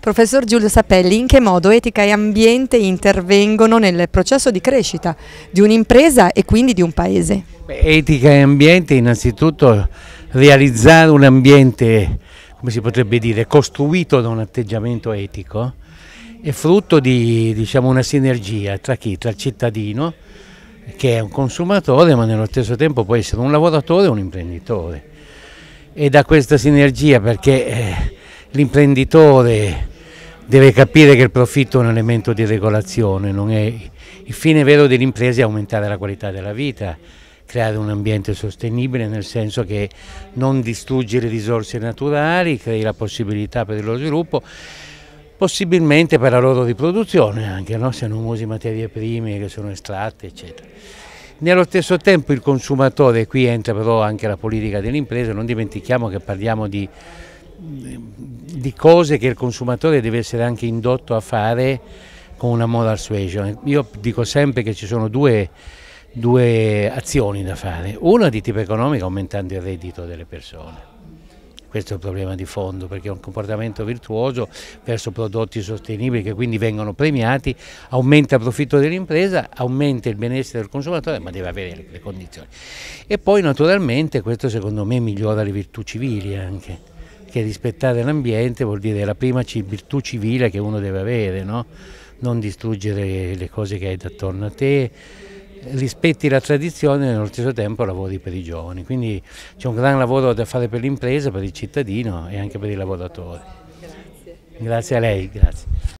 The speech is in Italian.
Professor Giulio Sapelli, in che modo etica e ambiente intervengono nel processo di crescita di un'impresa e quindi di un paese? Beh, etica e ambiente innanzitutto realizzare un ambiente, come si potrebbe dire, costruito da un atteggiamento etico è frutto di diciamo, una sinergia tra chi? Tra il cittadino che è un consumatore ma nello stesso tempo può essere un lavoratore o un imprenditore e da questa sinergia perché eh, l'imprenditore deve capire che il profitto è un elemento di regolazione, è... il fine vero dell'impresa è aumentare la qualità della vita, creare un ambiente sostenibile nel senso che non distruggi le risorse naturali, crei la possibilità per lo sviluppo, possibilmente per la loro riproduzione anche, no? se non usi materie prime che sono estratte eccetera. Nello stesso tempo il consumatore, qui entra però anche la politica dell'impresa, non dimentichiamo che parliamo di di cose che il consumatore deve essere anche indotto a fare con una moral suasion. Io dico sempre che ci sono due, due azioni da fare, una di tipo economico aumentando il reddito delle persone questo è il problema di fondo perché è un comportamento virtuoso verso prodotti sostenibili che quindi vengono premiati, aumenta il profitto dell'impresa, aumenta il benessere del consumatore ma deve avere le condizioni. E poi naturalmente questo secondo me migliora le virtù civili anche che rispettare l'ambiente vuol dire la prima virtù civile che uno deve avere, no? non distruggere le cose che hai attorno a te, rispetti la tradizione e nello stesso tempo lavori per i giovani. Quindi c'è un gran lavoro da fare per l'impresa, per il cittadino e anche per i lavoratori. Grazie, grazie a lei, grazie.